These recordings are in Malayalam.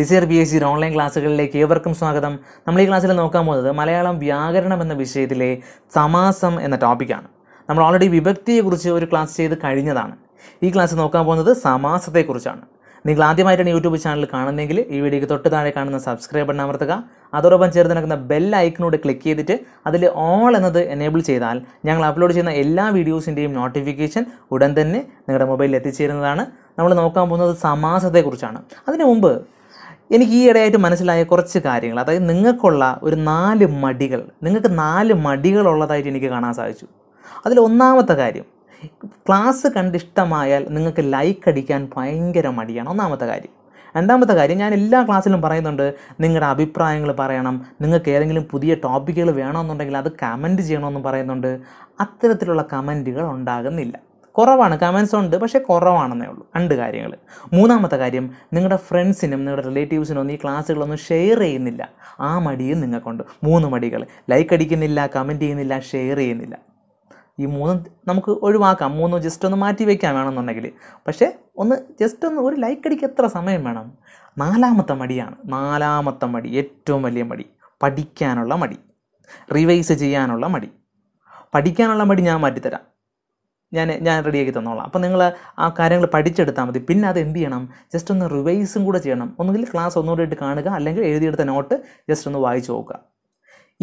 ഡിസയർ ബി എസ് സിയുടെ ഓൺലൈൻ ക്ലാസ്സുകളിലേക്ക് ഏവർക്കും സ്വാഗതം നമ്മൾ ഈ ക്ലാസ്സിൽ നോക്കാൻ പോകുന്നത് മലയാളം വ്യാകരണം എന്ന വിഷയത്തിലെ സമാസം എന്ന ടോപ്പിക്കാണ് നമ്മൾ ഓൾറെഡി വിഭക്തിയെക്കുറിച്ച് ഒരു ക്ലാസ് ചെയ്ത് കഴിഞ്ഞതാണ് ഈ ക്ലാസ് നോക്കാൻ പോകുന്നത് സമാസത്തെക്കുറിച്ചാണ് നിങ്ങൾ ആദ്യമായിട്ടാണ് യൂട്യൂബ് ചാനൽ കാണുന്നതെങ്കിൽ ഈ വീഡിയോക്ക് തൊട്ട് താഴെ കാണുന്ന സബ്സ്ക്രൈബ് ബട്ടൺ അമർത്തുക അതോടൊപ്പം ചേർന്ന് നടക്കുന്ന ബെൽ ഐക്കണോട് ക്ലിക്ക് ചെയ്തിട്ട് അതിൽ ഓൾ എന്നത് എനേബിൾ ചെയ്താൽ ഞങ്ങൾ അപ്ലോഡ് ചെയ്യുന്ന എല്ലാ വീഡിയോസിൻ്റെയും നോട്ടിഫിക്കേഷൻ ഉടൻ തന്നെ നിങ്ങളുടെ മൊബൈലിൽ എത്തിച്ചേരുന്നതാണ് നമ്മൾ നോക്കാൻ പോകുന്നത് സമാസത്തെക്കുറിച്ചാണ് അതിനു മുമ്പ് എനിക്ക് ഈ ഇടയായിട്ട് മനസ്സിലായ കുറച്ച് കാര്യങ്ങൾ അതായത് നിങ്ങൾക്കുള്ള ഒരു നാല് മടികൾ നിങ്ങൾക്ക് നാല് മടികളുള്ളതായിട്ട് എനിക്ക് കാണാൻ സാധിച്ചു അതിൽ ഒന്നാമത്തെ കാര്യം ക്ലാസ് കണ്ടിഷ്ടമായാൽ നിങ്ങൾക്ക് ലൈക്ക് അടിക്കാൻ ഭയങ്കര മടിയാണ് ഒന്നാമത്തെ കാര്യം രണ്ടാമത്തെ കാര്യം ഞാൻ എല്ലാ ക്ലാസ്സിലും പറയുന്നുണ്ട് നിങ്ങളുടെ അഭിപ്രായങ്ങൾ പറയണം നിങ്ങൾക്ക് ഏതെങ്കിലും പുതിയ ടോപ്പിക്കുകൾ വേണമെന്നുണ്ടെങ്കിൽ അത് കമൻറ്റ് ചെയ്യണമെന്ന് പറയുന്നുണ്ട് അത്തരത്തിലുള്ള കമൻറ്റുകൾ ഉണ്ടാകുന്നില്ല കുറവാണ് കമൻസ് ഉണ്ട് പക്ഷേ കുറവാണെന്നേ ഉള്ളൂ രണ്ട് കാര്യങ്ങൾ മൂന്നാമത്തെ കാര്യം നിങ്ങളുടെ ഫ്രണ്ട്സിനും നിങ്ങളുടെ റിലേറ്റീവ്സിനും ഒന്നും ഈ ക്ലാസ്സുകളൊന്നും ഷെയർ ചെയ്യുന്നില്ല ആ മടിയും നിങ്ങൾക്കുണ്ട് മൂന്ന് മടികൾ ലൈക്ക് അടിക്കുന്നില്ല കമൻറ്റ് ചെയ്യുന്നില്ല ഷെയർ ചെയ്യുന്നില്ല ഈ മൂന്ന് നമുക്ക് ഒഴിവാക്കാം മൂന്ന് ജസ്റ്റ് ഒന്ന് മാറ്റി വയ്ക്കാം വേണമെന്നുണ്ടെങ്കിൽ പക്ഷേ ഒന്ന് ജസ്റ്റ് ഒന്ന് ഒരു ലൈക്ക് അടിക്ക് എത്ര സമയം വേണം നാലാമത്തെ മടിയാണ് നാലാമത്തെ മടി ഏറ്റവും വലിയ മടി പഠിക്കാനുള്ള മടി റിവൈസ് ചെയ്യാനുള്ള മടി പഠിക്കാനുള്ള മടി ഞാൻ മാറ്റിത്തരാം ഞാൻ ഞാൻ റെഡിയാക്കി തന്നോളാം അപ്പോൾ നിങ്ങൾ ആ കാര്യങ്ങൾ പഠിച്ചെടുത്താൽ മതി പിന്നെ അത് എന്ത് ചെയ്യണം ജസ്റ്റ് ഒന്ന് റിവൈസും കൂടെ ചെയ്യണം ഒന്നുകിൽ ക്ലാസ് ഒന്നുകൂടെ ഇട്ട് കാണുക അല്ലെങ്കിൽ എഴുതിയെടുത്ത നോട്ട് ജസ്റ്റ് ഒന്ന് വായിച്ചു നോക്കുക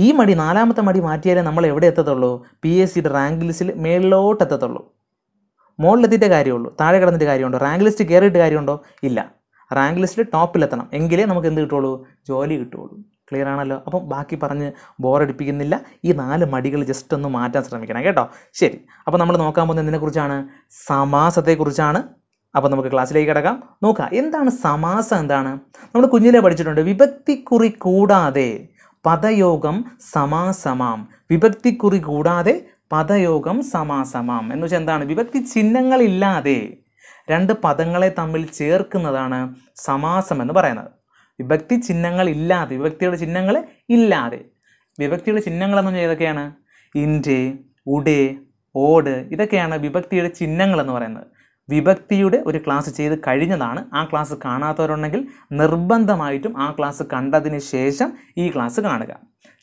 ഈ മടി നാലാമത്തെ മടി മാറ്റിയാലേ നമ്മൾ എവിടെ എത്തത്തുള്ളൂ പി എസ് സിയുടെ റാങ്ക് ലിസ്റ്റിൽ മേളിലോട്ട് എത്തത്തുള്ളൂ മുകളിലെത്തിയിട്ടേ കാര്യമുള്ളൂ താഴെ കിടന്നിട്ട് കാര്യമുണ്ടോ റാങ്ക് ലിസ്റ്റ് കയറിയിട്ട് കാര്യമുണ്ടോ ഇല്ല റാങ്ക് ലിസ്റ്റിൽ ടോപ്പിലെത്തണം എങ്കിലേ നമുക്ക് എന്ത് കിട്ടുള്ളൂ ജോലി കിട്ടുള്ളൂ ക്ലിയർ ആണല്ലോ അപ്പം ബാക്കി പറഞ്ഞ് ബോറടിപ്പിക്കുന്നില്ല ഈ നാല് മടികൾ ജസ്റ്റ് ഒന്ന് മാറ്റാൻ ശ്രമിക്കണം കേട്ടോ ശരി അപ്പോൾ നമ്മൾ നോക്കാൻ പോകുന്നത് എന്തിനെക്കുറിച്ചാണ് സമാസത്തെക്കുറിച്ചാണ് അപ്പോൾ നമുക്ക് ക്ലാസ്സിലേക്ക് കിടക്കാം നോക്കാം എന്താണ് സമാസം എന്താണ് നമ്മൾ കുഞ്ഞിലെ പഠിച്ചിട്ടുണ്ട് വിഭക്തിക്കുറി കൂടാതെ പദയോഗം സമാസമാം വിഭക്തിക്കുറി കൂടാതെ പദയോഗം സമാസമാം എന്ന് വെച്ചാൽ എന്താണ് വിഭക്തി ചിഹ്നങ്ങളില്ലാതെ രണ്ട് പദങ്ങളെ തമ്മിൽ ചേർക്കുന്നതാണ് സമാസം എന്ന് പറയുന്നത് വിഭക്തി ചിഹ്നങ്ങൾ ഇല്ലാതെ വിഭക്തിയുടെ ചിഹ്നങ്ങൾ ഇല്ലാതെ വിഭക്തിയുടെ ചിഹ്നങ്ങൾ എന്ന് പറഞ്ഞാൽ ഏതൊക്കെയാണ് ഇൻഡേ ഉഡേ ഓട് ഇതൊക്കെയാണ് വിഭക്തിയുടെ ചിഹ്നങ്ങൾ എന്ന് പറയുന്നത് വിഭക്തിയുടെ ഒരു ക്ലാസ് ചെയ്ത് കഴിഞ്ഞതാണ് ആ ക്ലാസ് കാണാത്തവരുണ്ടെങ്കിൽ നിർബന്ധമായിട്ടും ആ ക്ലാസ് കണ്ടതിന് ശേഷം ഈ ക്ലാസ് കാണുക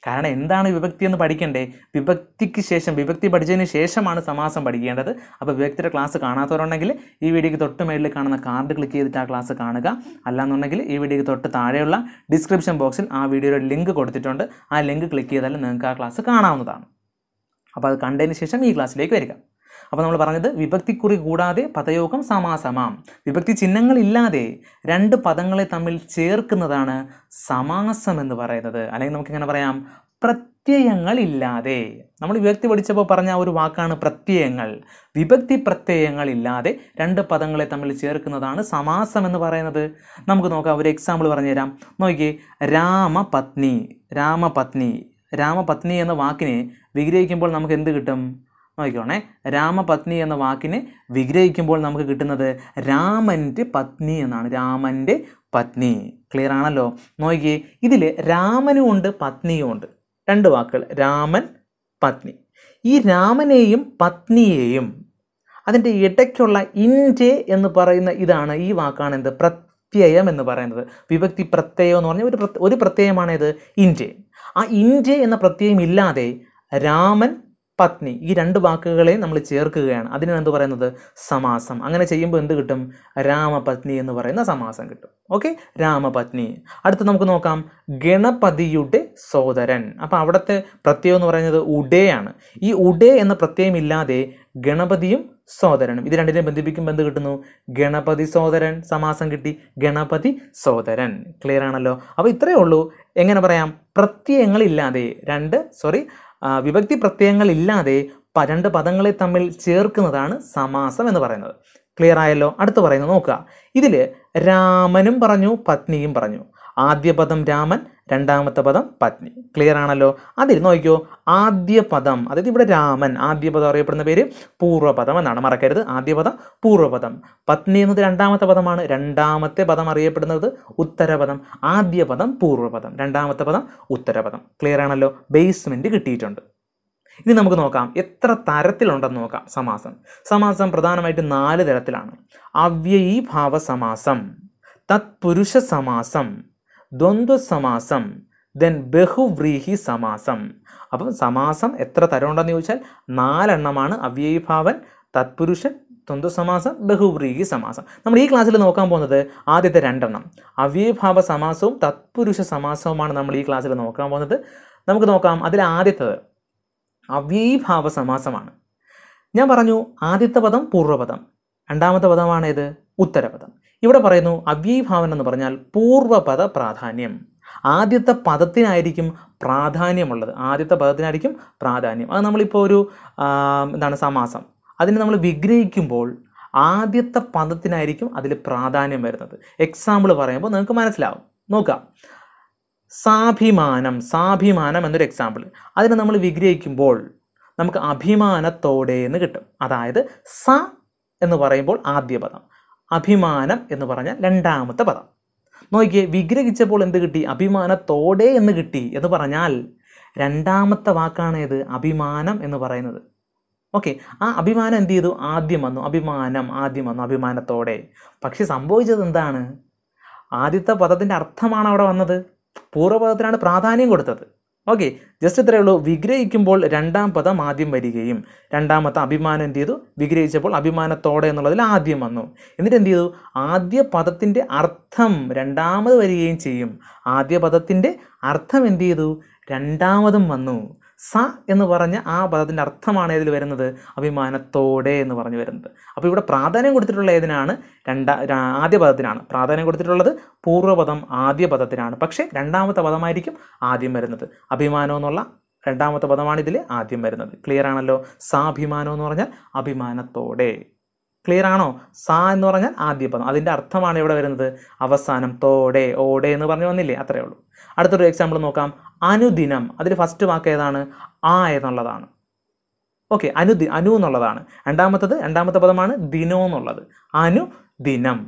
കാരണം എന്താണ് വിഭക്തി എന്ന് പഠിക്കണ്ടേ വിഭക്തിക്ക് ശേഷം വിഭക്തി പഠിച്ചതിന് ശേഷമാണ് സമാസം പഠിക്കേണ്ടത് അപ്പോൾ വിഭക്തിയുടെ ക്ലാസ് കാണാത്തവരുണ്ടെങ്കിൽ ഈ വീഡിയോയ്ക്ക് തൊട്ട് മേളിൽ കാണുന്ന കാർഡ് ക്ലിക്ക് ചെയ്തിട്ട് ആ ക്ലാസ് കാണുക അല്ലാന്നുണ്ടെങ്കിൽ ഈ വീഡിയോയ്ക്ക് തൊട്ട് താഴെയുള്ള ഡിസ്ക്രിപ്ഷൻ ബോക്സിൽ ആ വീഡിയോയുടെ ലിങ്ക് കൊടുത്തിട്ടുണ്ട് ആ ലിങ്ക് ക്ലിക്ക് ചെയ്താൽ നിങ്ങൾക്ക് ആ ക്ലാസ് കാണാവുന്നതാണ് അപ്പോൾ അത് കണ്ടതിന് ശേഷം ഈ ക്ലാസ്സിലേക്ക് വരിക അപ്പോൾ നമ്മൾ പറഞ്ഞത് വിഭക്തിക്കുറി കൂടാതെ പദയോഗം സമാസമാം വിഭക്തി ചിഹ്നങ്ങളില്ലാതെ രണ്ട് പദങ്ങളെ തമ്മിൽ ചേർക്കുന്നതാണ് സമാസം എന്ന് പറയുന്നത് അല്ലെങ്കിൽ നമുക്ക് ഇങ്ങനെ പറയാം പ്രത്യയങ്ങൾ ഇല്ലാതെ നമ്മൾ വിഭക്തി പഠിച്ചപ്പോൾ പറഞ്ഞ ഒരു വാക്കാണ് പ്രത്യയങ്ങൾ വിഭക്തി പ്രത്യയങ്ങൾ ഇല്ലാതെ രണ്ട് പദങ്ങളെ തമ്മിൽ ചേർക്കുന്നതാണ് സമാസം എന്ന് പറയുന്നത് നമുക്ക് നോക്കാം ഒരു എക്സാമ്പിൾ പറഞ്ഞുതരാം നോക്കിയേ രാമപത്നി രാമപത്നി രാമപത്നി എന്ന വാക്കിനെ വിഗ്രഹിക്കുമ്പോൾ നമുക്ക് എന്ത് കിട്ടും നോക്കിക്കോണേ രാമപത്നി എന്ന വാക്കിനെ വിഗ്രഹിക്കുമ്പോൾ നമുക്ക് കിട്ടുന്നത് രാമൻ്റെ പത്നി എന്നാണ് രാമൻ്റെ പത്നി ക്ലിയർ ആണല്ലോ നോക്കിയേ ഇതിൽ രാമനും ഉണ്ട് പത്നിയും ഉണ്ട് രണ്ട് വാക്കുകൾ രാമൻ പത്നി ഈ രാമനെയും പത്നിയെയും അതിൻ്റെ ഇടയ്ക്കുള്ള ഇൻ്റെ എന്ന് പറയുന്ന ഇതാണ് ഈ വാക്കാണ് എന്ത് പ്രത്യയം എന്ന് പറയുന്നത് വിഭക്തി പ്രത്യയം എന്ന് പറഞ്ഞാൽ ഒരു ഒരു പ്രത്യയമാണേത് ഇൻ്റെ ആ ഇൻ്റെ എന്ന പ്രത്യയം ഇല്ലാതെ രാമൻ പത്നി ഈ രണ്ട് വാക്കുകളെ നമ്മൾ ചേർക്കുകയാണ് അതിനാണ് എന്ത് പറയുന്നത് സമാസം അങ്ങനെ ചെയ്യുമ്പോൾ എന്ത് കിട്ടും രാമപത്നി എന്ന് പറയുന്ന സമാസം കിട്ടും ഓക്കെ രാമപത്നി അടുത്ത് നമുക്ക് നോക്കാം ഗണപതിയുടെ സോദരൻ അപ്പോൾ അവിടുത്തെ പ്രത്യയം എന്ന് പറയുന്നത് ഉഡേയാണ് ഈ ഉടേ എന്ന പ്രത്യയമില്ലാതെ ഗണപതിയും സോദരനും ഇത് രണ്ടിനെ ബന്ധിപ്പിക്കുമ്പോൾ എന്ത് കിട്ടുന്നു ഗണപതി സോദരൻ സമാസം കിട്ടി ഗണപതി സോദരൻ ക്ലിയർ ആണല്ലോ അപ്പോൾ ഇത്രയേ ഉള്ളൂ എങ്ങനെ പറയാം പ്രത്യയങ്ങളില്ലാതെ രണ്ട് സോറി വിഭക്തി പ്രത്യയങ്ങൾ ഇല്ലാതെ രണ്ട് പദങ്ങളെ തമ്മിൽ ചേർക്കുന്നതാണ് സമാസം എന്ന് പറയുന്നത് ക്ലിയർ ആയല്ലോ അടുത്ത് പറയുന്നത് നോക്കുക ഇതിൽ രാമനും പറഞ്ഞു പത്നിയും പറഞ്ഞു ആദ്യ പദം രാമൻ രണ്ടാമത്തെ പദം പത്നി ക്ലിയർ ആണല്ലോ അതിൽ നോക്കിയോ ആദ്യ പദം അതായത് ഇവിടെ രാമൻ ആദ്യ പദം അറിയപ്പെടുന്ന പേര് പൂർവ്വപദം എന്നാണ് മറക്കരുത് ആദ്യ പദം പൂർവ്വപദം പത്നി എന്നത് രണ്ടാമത്തെ പദമാണ് രണ്ടാമത്തെ പദം അറിയപ്പെടുന്നത് ഉത്തരപദം ആദ്യ പദം പൂർവ്വപദം രണ്ടാമത്തെ പദം ഉത്തരപദം ക്ലിയർ ആണല്ലോ ബേസ്മെൻറ്റ് കിട്ടിയിട്ടുണ്ട് ഇനി നമുക്ക് നോക്കാം എത്ര തരത്തിലുണ്ടെന്ന് നോക്കാം സമാസം സമാസം പ്രധാനമായിട്ട് നാല് തരത്തിലാണ് അവ്യയീഭാവ സമാസം തത്പുരുഷ സമാസം ദ്വന്ദ്വ സമാസം ദെൻ ബഹുവ്രീഹി സമാസം അപ്പം സമാസം എത്ര തരമുണ്ടെന്ന് ചോദിച്ചാൽ നാലെണ്ണമാണ് അവ്യയീഭാവൻ തത്പുരുഷൻ ദ്വന്ദ്വ സമാസം ബഹുവ്രീഹി സമാസം നമ്മൾ ഈ ക്ലാസ്സിൽ നോക്കാൻ പോകുന്നത് ആദ്യത്തെ രണ്ടെണ്ണം അവ്യയീഭാവ സമാസവും തത്പുരുഷ സമാസവുമാണ് നമ്മൾ ഈ ക്ലാസ്സിൽ നോക്കാൻ പോകുന്നത് നമുക്ക് നോക്കാം അതിൽ ആദ്യത്തത് അവ്യയീഭാവ സമാസമാണ് ഞാൻ പറഞ്ഞു ആദ്യത്തെ പദം പൂർവ്വപദം രണ്ടാമത്തെ പദമാണ് ഇത് ഉത്തരപദം ഇവിടെ പറയുന്നു അവ്യയീഭാവൻ എന്ന് പറഞ്ഞാൽ പൂർവ്വപദ പ്രാധാന്യം ആദ്യത്തെ പദത്തിനായിരിക്കും പ്രാധാന്യമുള്ളത് ആദ്യത്തെ പദത്തിനായിരിക്കും പ്രാധാന്യം അത് നമ്മളിപ്പോൾ ഒരു എന്താണ് സമാസം അതിനെ നമ്മൾ വിഗ്രഹിക്കുമ്പോൾ ആദ്യത്തെ പദത്തിനായിരിക്കും അതിൽ പ്രാധാന്യം വരുന്നത് എക്സാമ്പിൾ പറയുമ്പോൾ നിങ്ങൾക്ക് മനസ്സിലാവും നോക്കാം സാഭിമാനം സാഭിമാനം എന്നൊരു എക്സാമ്പിൾ അതിനെ നമ്മൾ വിഗ്രഹിക്കുമ്പോൾ നമുക്ക് അഭിമാനത്തോടെ എന്ന് കിട്ടും അതായത് സ എന്ന് പറയുമ്പോൾ ആദ്യ പദം അഭിമാനം എന്ന് പറഞ്ഞ രണ്ടാമത്തെ പദം നോക്കിയേ വിഗ്രഹിച്ചപ്പോൾ എന്ത് കിട്ടി അഭിമാനത്തോടെ എന്ന് കിട്ടി എന്ന് പറഞ്ഞാൽ രണ്ടാമത്തെ വാക്കാണ് ഏത് അഭിമാനം എന്ന് പറയുന്നത് ഓക്കെ ആ അഭിമാനം എന്ത് ചെയ്തു ആദ്യം വന്നു അഭിമാനം ആദ്യം വന്നു അഭിമാനത്തോടെ പക്ഷെ സംഭവിച്ചത് എന്താണ് ആദ്യത്തെ പദത്തിൻ്റെ അർത്ഥമാണ് അവിടെ വന്നത് പൂർവ്വപദത്തിനാണ് പ്രാധാന്യം കൊടുത്തത് ഓക്കെ ജസ്റ്റ് ഇത്രയേ ഉള്ളൂ വിഗ്രഹിക്കുമ്പോൾ രണ്ടാം പദം ആദ്യം വരികയും രണ്ടാമത്തെ അഭിമാനം എന്ത് ചെയ്തു വിഗ്രഹിച്ചപ്പോൾ അഭിമാനത്തോടെ എന്നുള്ളതിൽ ആദ്യം വന്നു എന്നിട്ട് എന്ത് ചെയ്തു ആദ്യ പദത്തിൻ്റെ അർത്ഥം രണ്ടാമത് വരികയും ചെയ്യും ആദ്യ പദത്തിൻ്റെ അർത്ഥം എന്ത് ചെയ്തു രണ്ടാമതും വന്നു സ എന്ന് പറഞ്ഞ ആ പദത്തിൻ്റെ അർത്ഥമാണ് ഏതിൽ വരുന്നത് അഭിമാനത്തോടെ എന്ന് പറഞ്ഞു വരുന്നത് അപ്പോൾ ഇവിടെ പ്രാധാന്യം കൊടുത്തിട്ടുള്ള ഏതിനാണ് രണ്ടാ ആദ്യ പദത്തിനാണ് പ്രാധാന്യം കൊടുത്തിട്ടുള്ളത് പൂർവ്വപദം ആദ്യ പദത്തിനാണ് പക്ഷേ രണ്ടാമത്തെ പദമായിരിക്കും ആദ്യം വരുന്നത് അഭിമാനം എന്നുള്ള രണ്ടാമത്തെ പദമാണ് ഇതിൽ ആദ്യം വരുന്നത് ക്ലിയർ ആണല്ലോ സാഭിമാനം എന്ന് പറഞ്ഞാൽ അഭിമാനത്തോടെ ക്ലിയർ ആണോ സാ എന്ന് പറഞ്ഞാൽ ആദ്യ പദം അതിൻ്റെ അർത്ഥമാണ് ഇവിടെ വരുന്നത് അവസാനം തോടെ ഓടെ എന്ന് പറഞ്ഞു വന്നില്ലേ അത്രയേ ഉള്ളൂ അടുത്തൊരു എക്സാമ്പിൾ നോക്കാം അനുദിനം അതിൽ ഫസ്റ്റ് വാക്ക് ഏതാണ് ആ എന്നുള്ളതാണ് ഓക്കെ അനുദി അനു എന്നുള്ളതാണ് രണ്ടാമത്തത് രണ്ടാമത്തെ പദമാണ് ദിനോ എന്നുള്ളത് അനു ദിനം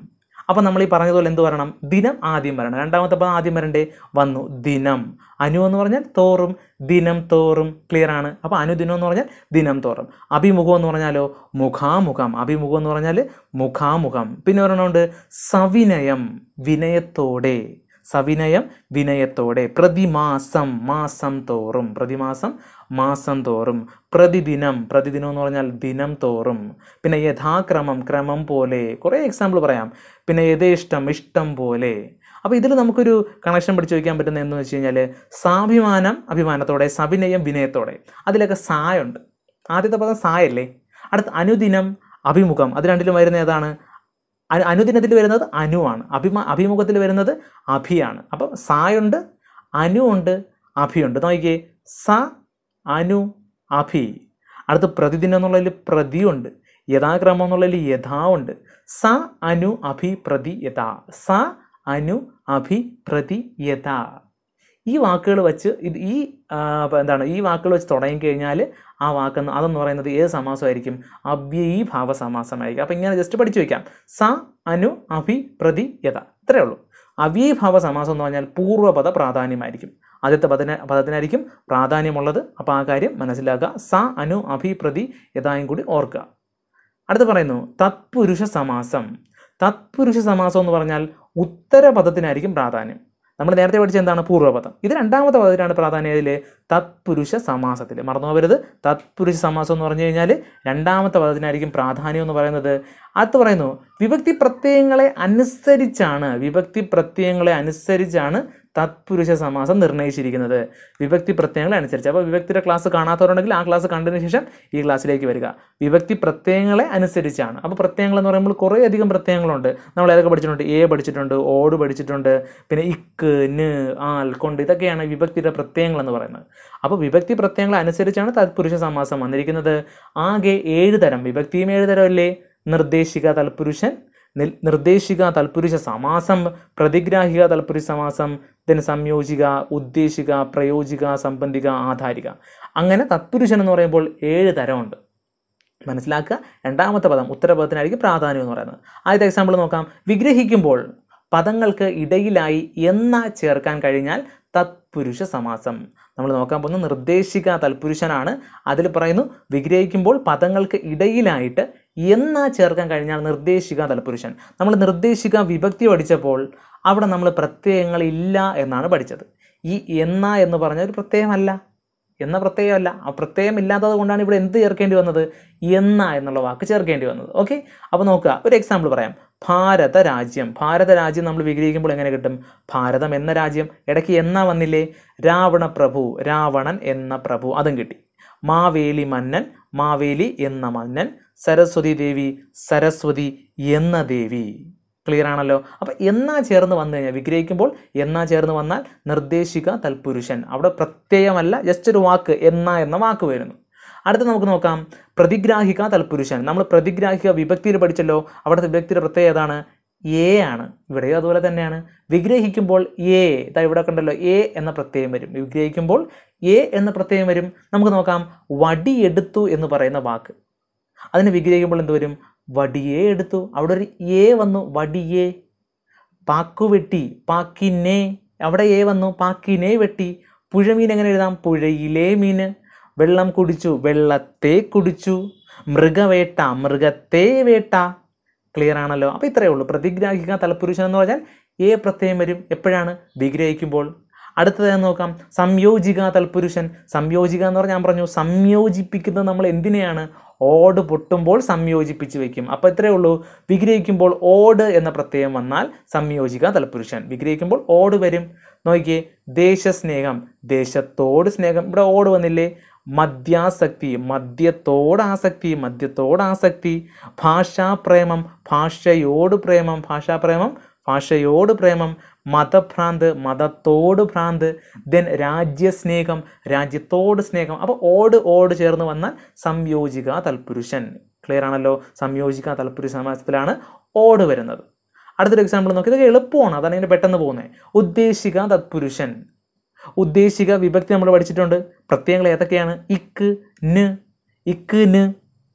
അപ്പം നമ്മൾ ഈ പറഞ്ഞതുപോലെ എന്ത് വരണം ദിനം ആദ്യം വരണം രണ്ടാമത്തെ പദം ആദ്യം വരണ്ടേ വന്നു ദിനം അനു എന്ന് പറഞ്ഞാൽ തോറും ദിനം തോറും ക്ലിയർ ആണ് അപ്പോൾ അനുദിനം എന്ന് പറഞ്ഞാൽ ദിനം തോറും അഭിമുഖം എന്ന് പറഞ്ഞാലോ മുഖാമുഖം അഭിമുഖം എന്ന് പറഞ്ഞാൽ മുഖാമുഖം പിന്നെ ഒരെണ്ണമുണ്ട് സവിനയം വിനയത്തോടെ സവിനയം വിനയത്തോടെ പ്രതിമാസം മാസം തോറും പ്രതിമാസം മാസം തോറും പ്രതിദിനം പ്രതിദിനം എന്ന് പറഞ്ഞാൽ ദിനം തോറും പിന്നെ യഥാക്രമം ക്രമം പോലെ കുറേ എക്സാമ്പിൾ പറയാം പിന്നെ യഥേഷ്ടം ഇഷ്ടം പോലെ അപ്പോൾ ഇതിൽ നമുക്കൊരു കണക്ഷൻ പിടിച്ചു വയ്ക്കാൻ പറ്റുന്ന എന്ന് വെച്ച് കഴിഞ്ഞാൽ സാഭിമാനം അഭിമാനത്തോടെ സവിനയം വിനയത്തോടെ അതിലൊക്കെ സായുണ്ട് ആദ്യത്തെ പദം സായല്ലേ അടുത്ത അനുദിനം അഭിമുഖം അത് രണ്ടിലും വരുന്ന ഏതാണ് അനുദിനത്തിൽ വരുന്നത് അനുവാണ് അഭിമ അഭിമുഖത്തിൽ വരുന്നത് അഭിയാണ് അപ്പം സായുണ്ട് അനുണ്ട് അഭിയുണ്ട് നോക്കിയേ സ അനു അഭി അടുത്ത് പ്രതിദിനം എന്നുള്ളതിൽ പ്രതിയുണ്ട് യഥാക്രമം എന്നുള്ളതിൽ യഥാ ഉണ്ട് സ അനു അഭി പ്രതി യഥാ സ അനു അഭി പ്രതി യഥാ ഈ വാക്കുകൾ വെച്ച് ഇത് ഈ എന്താണ് ഈ വാക്കുകൾ വെച്ച് തുടങ്ങി കഴിഞ്ഞാൽ ആ വാക്കെന്ന് അതെന്ന് പറയുന്നത് ഏത് സമാസമായിരിക്കും ഈ ഭാവ സമാസമായിരിക്കും അപ്പോൾ ഇങ്ങനെ ജസ്റ്റ് പഠിച്ചു വയ്ക്കാം സ അനു അഭി പ്രതി യഥ ഇത്രയേ ഉള്ളൂ അവ്യയഭാവ സമാസം എന്ന് പറഞ്ഞാൽ പൂർവ്വപദ പ്രാധാന്യമായിരിക്കും ആദ്യത്തെ പദന പദത്തിനായിരിക്കും പ്രാധാന്യമുള്ളത് അപ്പോൾ ആ കാര്യം മനസ്സിലാക്കുക സ അനു അഭി പ്രതി യഥായും കൂടി ഓർക്കുക അടുത്ത് പറയുന്നു തത്പുരുഷ സമാസം തത്പുരുഷ സമാസം എന്ന് പറഞ്ഞാൽ ഉത്തരപദത്തിനായിരിക്കും പ്രാധാന്യം നമ്മൾ നേരത്തെ പഠിച്ച എന്താണ് പൂർവ്വപദം ഇത് രണ്ടാമത്തെ പദത്തിലാണ് പ്രാധാന്യം ഇതിൽ തത്പുരുഷ സമാസത്തിൽ മറന്നു പോകരുത് തത്പുരുഷ സമാസം എന്ന് പറഞ്ഞു കഴിഞ്ഞാൽ രണ്ടാമത്തെ പദത്തിനായിരിക്കും പ്രാധാന്യം എന്ന് പറയുന്നത് അത് പറയുന്നു വിഭക്തി പ്രത്യയങ്ങളെ അനുസരിച്ചാണ് വിഭക്തി പ്രത്യയങ്ങളെ അനുസരിച്ചാണ് തത്പുരുഷ സമാസം നിർണ്ണയിച്ചിരിക്കുന്നത് വിഭക്തി പ്രത്യയങ്ങളെ അനുസരിച്ച് അപ്പോൾ വിഭക്തിയുടെ ക്ലാസ് കാണാത്തവരുണ്ടെങ്കിൽ ആ ക്ലാസ് കണ്ടതിന് ശേഷം ഈ ക്ലാസ്സിലേക്ക് വരിക വിഭക്തി പ്രത്യയങ്ങളെ അനുസരിച്ചാണ് അപ്പോൾ പ്രത്യയങ്ങൾ എന്ന് പറയുമ്പോൾ കുറേ അധികം പ്രത്യയങ്ങളുണ്ട് നമ്മൾ ഏതൊക്കെ പഠിച്ചിട്ടുണ്ട് എ പഠിച്ചിട്ടുണ്ട് ഓട് പഠിച്ചിട്ടുണ്ട് പിന്നെ ഇക്ക് ന് ആൽ കൊണ്ട് ഇതൊക്കെയാണ് വിഭക്തിയുടെ പ്രത്യയങ്ങൾ എന്ന് പറയുന്നത് അപ്പോൾ വിഭക്തി പ്രത്യയങ്ങൾ അനുസരിച്ചാണ് തത്പുരുഷ സമാസം വന്നിരിക്കുന്നത് ആകെ ഏഴ് തരം വിഭക്തിയും ഏഴ് തരമല്ലേ നിർദ്ദേശിക തൽപുരുഷൻ നിർദ്ദേശിക തൽപുരുഷ സമാസം പ്രതിഗ്രാഹിക തൽപുരുഷ സമാസം ദൻ സംയോജിക ഉദ്ദേശിക പ്രയോജിക സംബന്ധിക ആധാരിക അങ്ങനെ തത്പുരുഷൻ എന്ന് പറയുമ്പോൾ ഏഴ് തരമുണ്ട് മനസ്സിലാക്കുക രണ്ടാമത്തെ പദം ഉത്തരപദത്തിനായിരിക്കും പ്രാധാന്യം എന്ന് പറയുന്നത് ആദ്യത്തെ എക്സാമ്പിൾ നോക്കാം വിഗ്രഹിക്കുമ്പോൾ പദങ്ങൾക്ക് ഇടയിലായി എന്ന ചേർക്കാൻ കഴിഞ്ഞാൽ തത്പുരുഷ സമാസം നമ്മൾ നോക്കാൻ പോകുന്ന നിർദ്ദേശിക തൽപുരുഷനാണ് അതിൽ പറയുന്നു വിഗ്രഹിക്കുമ്പോൾ പദങ്ങൾക്ക് ഇടയിലായിട്ട് എന്നാ ചേർക്കാൻ കഴിഞ്ഞാൽ നിർദ്ദേശിക തലപുരുഷൻ നമ്മൾ നിർദ്ദേശിക വിഭക്തി പഠിച്ചപ്പോൾ അവിടെ നമ്മൾ പ്രത്യയങ്ങളില്ല എന്നാണ് പഠിച്ചത് ഈ എന്ന എന്ന് പറഞ്ഞ ഒരു പ്രത്യയമല്ല എന്ന പ്രത്യയമല്ല ആ പ്രത്യയം ഇല്ലാത്തത് കൊണ്ടാണ് ഇവിടെ എന്ത് ചേർക്കേണ്ടി വന്നത് എന്ന എന്നുള്ള വാക്ക് ചേർക്കേണ്ടി വന്നത് ഓക്കെ അപ്പോൾ നോക്കുക ഒരു എക്സാമ്പിൾ പറയാം ഭാരത രാജ്യം ഭാരത രാജ്യം നമ്മൾ വിഗ്രഹിക്കുമ്പോൾ എങ്ങനെ കിട്ടും ഭാരതം എന്ന രാജ്യം ഇടയ്ക്ക് എന്ന വന്നില്ലേ രാവണ പ്രഭു രാവണൻ എന്ന പ്രഭു അതും കിട്ടി മാവേലി മന്നൻ മാവേലി എന്ന മന്നൻ സരസ്വതി ദേവി സരസ്വതി എന്ന ദേവി ക്ലിയർ ആണല്ലോ അപ്പോൾ എന്നാ ചേർന്ന് വന്നു കഴിഞ്ഞാൽ വിഗ്രഹിക്കുമ്പോൾ എന്നാ ചേർന്ന് വന്നാൽ നിർദ്ദേശിക തൽപുരുഷൻ അവിടെ പ്രത്യയമല്ല ജസ്റ്റ് ഒരു വാക്ക് എന്നാ എന്ന വാക്ക് വരുന്നു അടുത്ത നമുക്ക് നോക്കാം പ്രതിഗ്രാഹിക തൽപുരുഷൻ നമ്മൾ പ്രതിഗ്രാഹിക വിഭക്തിയിൽ പഠിച്ചല്ലോ അവിടുത്തെ വിഭക്തിയുടെ പ്രത്യേകത ഏതാണ് എ ആണ് ഇവിടെയും അതുപോലെ തന്നെയാണ് വിഗ്രഹിക്കുമ്പോൾ എ ഇതാ ഇവിടെ കണ്ടല്ലോ എ എന്ന പ്രത്യയം വരും വിഗ്രഹിക്കുമ്പോൾ എ എന്ന പ്രത്യയം വരും നമുക്ക് നോക്കാം വടിയെടുത്തു എന്ന് പറയുന്ന വാക്ക് അതിന് വിഗ്രഹിക്കുമ്പോൾ എന്ത് വരും വടിയെ എടുത്തു അവിടെ ഒരു എ വന്നു വടിയെ പാക്കു വെട്ടി പാക്കിനെ അവിടെ എ വന്നു പാക്കിനെ വെട്ടി പുഴമീൻ എങ്ങനെ എഴുതാം പുഴയിലെ മീന് വെള്ളം കുടിച്ചു വെള്ളത്തെ കുടിച്ചു മൃഗവേട്ട മൃഗത്തെ വേട്ട ക്ലിയർ ആണല്ലോ അപ്പോൾ ഇത്രയേ ഉള്ളൂ പ്രതിഗ്രാഹിക തലപുരുഷൻ എന്ന് പറഞ്ഞാൽ ഏ പ്രത്യയം വരും എപ്പോഴാണ് വിഗ്രഹിക്കുമ്പോൾ അടുത്തത് നോക്കാം സംയോജിക തൽപുരുഷൻ സംയോജിക എന്ന് പറഞ്ഞാൽ ഞാൻ പറഞ്ഞു സംയോജിപ്പിക്കുന്നത് നമ്മൾ എന്തിനെയാണ് ഓട് പൊട്ടുമ്പോൾ സംയോജിപ്പിച്ച് വയ്ക്കും അപ്പോൾ ഇത്രയേ ഉള്ളൂ വിഗ്രഹിക്കുമ്പോൾ ഓട് എന്ന പ്രത്യയം വന്നാൽ സംയോജിക തൽപുരുഷൻ വിഗ്രഹിക്കുമ്പോൾ ഓട് വരും നോക്കിയേ ദേശസ്നേഹം ദേശത്തോട് സ്നേഹം ഇവിടെ ഓട് വന്നില്ലേ മദ്യാസക്തി മദ്യത്തോട് ആസക്തി മദ്യത്തോട് ആസക്തി ഭാഷാപ്രേമം ഭാഷയോട് പ്രേമം ഭാഷാപ്രേമം ഭാഷയോട് പ്രേമം മതഭ്രാന്ത് മതത്തോട് ഭ്രാന്ത് ദെൻ രാജ്യസ്നേഹം രാജ്യത്തോട് സ്നേഹം അപ്പോൾ ഓട് ഓട് ചേർന്ന് വന്നാൽ സംയോജിക തൽപുരുഷൻ ക്ലിയർ ആണല്ലോ സംയോജിക തൽപുരുഷ സമാസത്തിലാണ് ഓട് വരുന്നത് അടുത്തൊരു എക്സാമ്പിൾ നോക്കി ഇതൊക്കെ എളുപ്പമാണ് അതാണ് ഇങ്ങനെ പെട്ടെന്ന് പോകുന്നത് ഉദ്ദേശിക തത്പുരുഷൻ ഉദ്ദേശിക വിഭക്തി നമ്മൾ പഠിച്ചിട്ടുണ്ട് പ്രത്യയങ്ങൾ ഏതൊക്കെയാണ് ഇക്ക് ന് ഇക്ക് ന്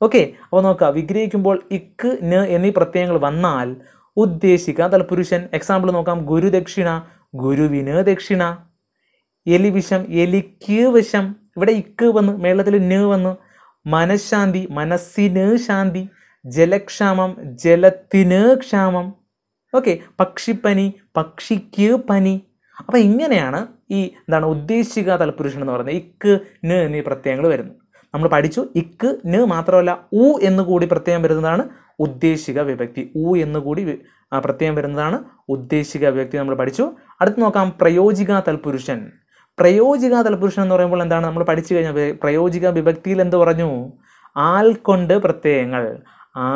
ഓക്കെ അപ്പോൾ നോക്കുക വിഗ്രഹിക്കുമ്പോൾ ഇക്ക് ന് എന്നീ പ്രത്യയങ്ങൾ വന്നാൽ ഉദ്ദേശിക തൽപുരുഷൻ എക്സാമ്പിൾ നോക്കാം ഗുരുദക്ഷിണ ഗുരുവിന് ദക്ഷിണ എലിവിഷം എലിക്ക് വിഷം ഇവിടെ ഇക്ക് വന്ന് മേളത്തിൽ ന് വന്ന് മനഃശാന്തി മനസ്സിന് ശാന്തി ജലക്ഷാമം ജലത്തിന് ക്ഷാമം ഓക്കെ പക്ഷിപ്പനി പക്ഷിക്ക് പനി അപ്പോൾ ഇങ്ങനെയാണ് ഈ എന്താണ് ഉദ്ദേശിക തലപുരുഷൻ എന്ന് പറയുന്നത് ഇക്ക് ന് എന്നീ പ്രത്യയങ്ങൾ വരുന്നു നമ്മൾ പഠിച്ചു ഇക്ക് ന് മാത്രമല്ല ഉ എന്ന് കൂടി പ്രത്യയം വരുന്നതാണ് ഉദ്ദേശിക വിഭക്തി ഉ എന്ന് കൂടി പ്രത്യയം വരുന്നതാണ് ഉദ്ദേശിക വിഭക്തി നമ്മൾ പഠിച്ചു അടുത്ത് നോക്കാം പ്രയോജിക തൽപുരുഷൻ പ്രയോജിക തൽപുരുഷൻ എന്ന് പറയുമ്പോൾ എന്താണ് നമ്മൾ പഠിച്ചു കഴിഞ്ഞാൽ പ്രയോജിക വിഭക്തിയിൽ എന്ത് പറഞ്ഞു ആൽ കൊണ്ട് പ്രത്യയങ്ങൾ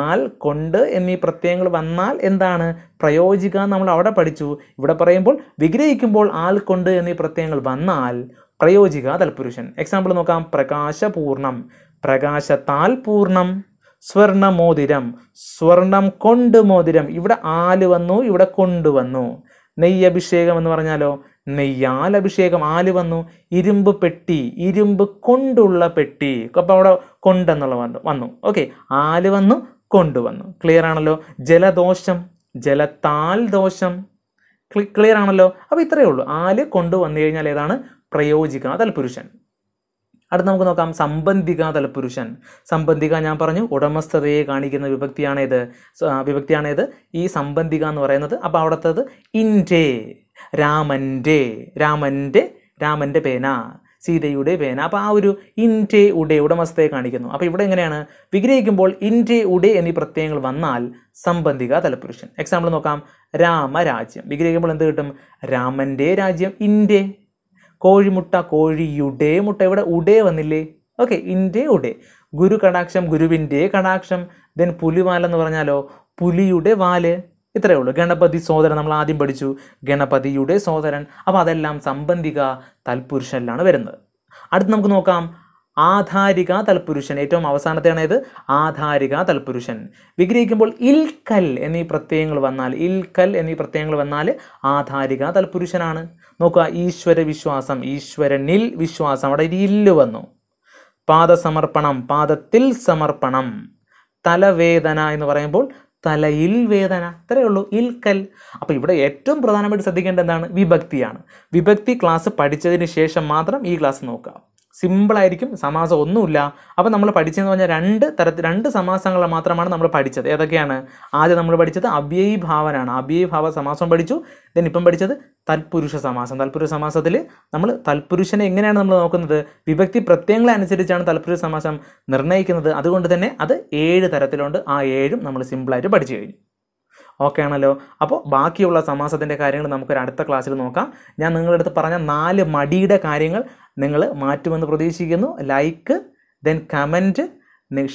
ആൽ കൊണ്ട് എന്നീ പ്രത്യയങ്ങൾ വന്നാൽ എന്താണ് പ്രയോജിക നമ്മൾ അവിടെ പഠിച്ചു ഇവിടെ പറയുമ്പോൾ വിഗ്രഹിക്കുമ്പോൾ ആൽ കൊണ്ട് എന്നീ പ്രത്യയങ്ങൾ വന്നാൽ പ്രയോജിക തൽപുരുഷൻ എക്സാമ്പിൾ നോക്കാം പ്രകാശപൂർണം പ്രകാശത്താൽ പൂർണം മോതിരം സ്വർണം കൊണ്ട് മോതിരം ഇവിടെ ആല് വന്നു ഇവിടെ കൊണ്ടുവന്നു നെയ്യഭിഷേകം എന്ന് പറഞ്ഞാലോ നെയ്യാൽ അഭിഷേകം ആല് വന്നു ഇരുമ്പ് പെട്ടി ഇരുമ്പ് കൊണ്ടുള്ള പെട്ടി അപ്പം അവിടെ കൊണ്ടെന്നുള്ള വന്നു വന്നു ഓക്കെ ആല് വന്നു കൊണ്ടുവന്നു ക്ലിയർ ആണല്ലോ ജലദോഷം ജലത്താൽ ദോഷം ക്ലിയർ ആണല്ലോ അപ്പോൾ ഇത്രയേ ഉള്ളൂ ആല് കൊണ്ടുവന്നു കഴിഞ്ഞാൽ ഏതാണ് പ്രയോജിക്കാതൽ തൽപുരുഷൻ അടുത്ത് നമുക്ക് നോക്കാം സംബന്ധിക തൽപുരുഷൻ സംബന്ധിക ഞാൻ പറഞ്ഞു ഉടമസ്ഥതയെ കാണിക്കുന്ന വിഭക്തിയാണേത് വിഭക്തിയാണേത് ഈ സംബന്ധിക എന്ന് പറയുന്നത് അപ്പോൾ അവിടുത്തത് ഇൻറ്റേ രാമൻ്റെ രാമൻ്റെ രാമൻ്റെ പേന സീതയുടെ പേന അപ്പോൾ ആ ഒരു ഇൻറ്റെ ഉടേ ഉടമസ്ഥയെ കാണിക്കുന്നു അപ്പോൾ ഇവിടെ എങ്ങനെയാണ് വിഗ്രഹിക്കുമ്പോൾ ഇൻറ്റെ ഉടേ എന്നീ പ്രത്യയങ്ങൾ വന്നാൽ സംബന്ധിക തലപുരുഷൻ എക്സാമ്പിൾ നോക്കാം രാമരാജ്യം വിഗ്രഹിക്കുമ്പോൾ എന്ത് കിട്ടും രാമൻ്റെ രാജ്യം ഇൻറ്റെ കോഴിമുട്ട കോഴിയുടെ മുട്ട ഇവിടെ ഉടേ വന്നില്ലേ ഓക്കെ ഇൻറ്റെ ഉടേ ഗുരു കടാക്ഷം ഗുരുവിൻ്റെ കടാക്ഷം ദെൻ പുലിവാലെന്ന് പറഞ്ഞാലോ പുലിയുടെ വാല് ഇത്രയേ ഉള്ളൂ ഗണപതി സോദരൻ നമ്മൾ ആദ്യം പഠിച്ചു ഗണപതിയുടെ സോദരൻ അപ്പോൾ അതെല്ലാം സംബന്ധിക തൽപുരുഷനിലാണ് വരുന്നത് അടുത്ത് നമുക്ക് നോക്കാം ആധാരിക തൽപുരുഷൻ ഏറ്റവും അവസാനത്തെയാണ് ഇത് ആധാരിക തൽപുരുഷൻ വിഗ്രഹിക്കുമ്പോൾ ഇൽക്കൽ എന്നീ പ്രത്യയങ്ങൾ വന്നാൽ ഇൽക്കൽ എന്നീ പ്രത്യയങ്ങൾ വന്നാൽ ആധാരിക തൽപുരുഷനാണ് നോക്കുക ഈശ്വര വിശ്വാസം ഈശ്വരനിൽ വിശ്വാസം അവിടെ ഒരു ഇല്ല് വന്നു പാദസമർപ്പണം പാദത്തിൽ സമർപ്പണം തലവേദന എന്ന് പറയുമ്പോൾ തലയിൽ വേദന അത്രയേ ഉള്ളൂ ഇൽക്കൽ അപ്പോൾ ഇവിടെ ഏറ്റവും പ്രധാനമായിട്ട് ശ്രദ്ധിക്കേണ്ട എന്താണ് വിഭക്തിയാണ് വിഭക്തി ക്ലാസ് പഠിച്ചതിന് ശേഷം മാത്രം ഈ ക്ലാസ് നോക്കുക സിമ്പിളായിരിക്കും സമാസം ഒന്നുമില്ല അപ്പോൾ നമ്മൾ പഠിച്ചതെന്ന് പറഞ്ഞാൽ രണ്ട് തരത്തിൽ രണ്ട് സമാസങ്ങൾ മാത്രമാണ് നമ്മൾ പഠിച്ചത് ഏതൊക്കെയാണ് ആദ്യം നമ്മൾ പഠിച്ചത് അവ്യയീഭാവനാണ് ഭാവ സമാസം പഠിച്ചു ദെൻ ഇപ്പം പഠിച്ചത് തൽപുരുഷ സമാസം തൽപുരുഷ സമാസത്തിൽ നമ്മൾ തൽപുരുഷനെ എങ്ങനെയാണ് നമ്മൾ നോക്കുന്നത് വിഭക്തി പ്രത്യയങ്ങളെ അനുസരിച്ചാണ് തൽപുരുഷ സമാസം നിർണ്ണയിക്കുന്നത് അതുകൊണ്ട് തന്നെ അത് ഏഴ് തരത്തിലുണ്ട് ആ ഏഴും നമ്മൾ സിമ്പിളായിട്ട് പഠിച്ചു കഴിഞ്ഞു ഓക്കെ ആണല്ലോ അപ്പോൾ ബാക്കിയുള്ള സമാസത്തിൻ്റെ കാര്യങ്ങൾ നമുക്കൊരു അടുത്ത ക്ലാസ്സിൽ നോക്കാം ഞാൻ നിങ്ങളുടെ അടുത്ത് പറഞ്ഞ നാല് മടിയുടെ കാര്യങ്ങൾ നിങ്ങൾ മാറ്റുമെന്ന് പ്രതീക്ഷിക്കുന്നു like then comment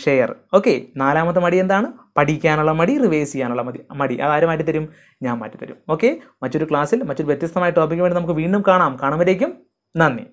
share okay നാലാമത്തെ മടി എന്താണ് പഠിക്കാനുള്ള മടി റിവേഴ്സ് ചെയ്യാനുള്ള മതി മടി അതാരും മാറ്റിത്തരും ഞാൻ മാറ്റിത്തരും ഓക്കെ മറ്റൊരു ക്ലാസ്സിൽ മറ്റൊരു വ്യത്യസ്തമായ ടോപ്പിക്ക് വേണ്ടി നമുക്ക് വീണ്ടും കാണാം കാണുമ്പോഴേക്കും നന്ദി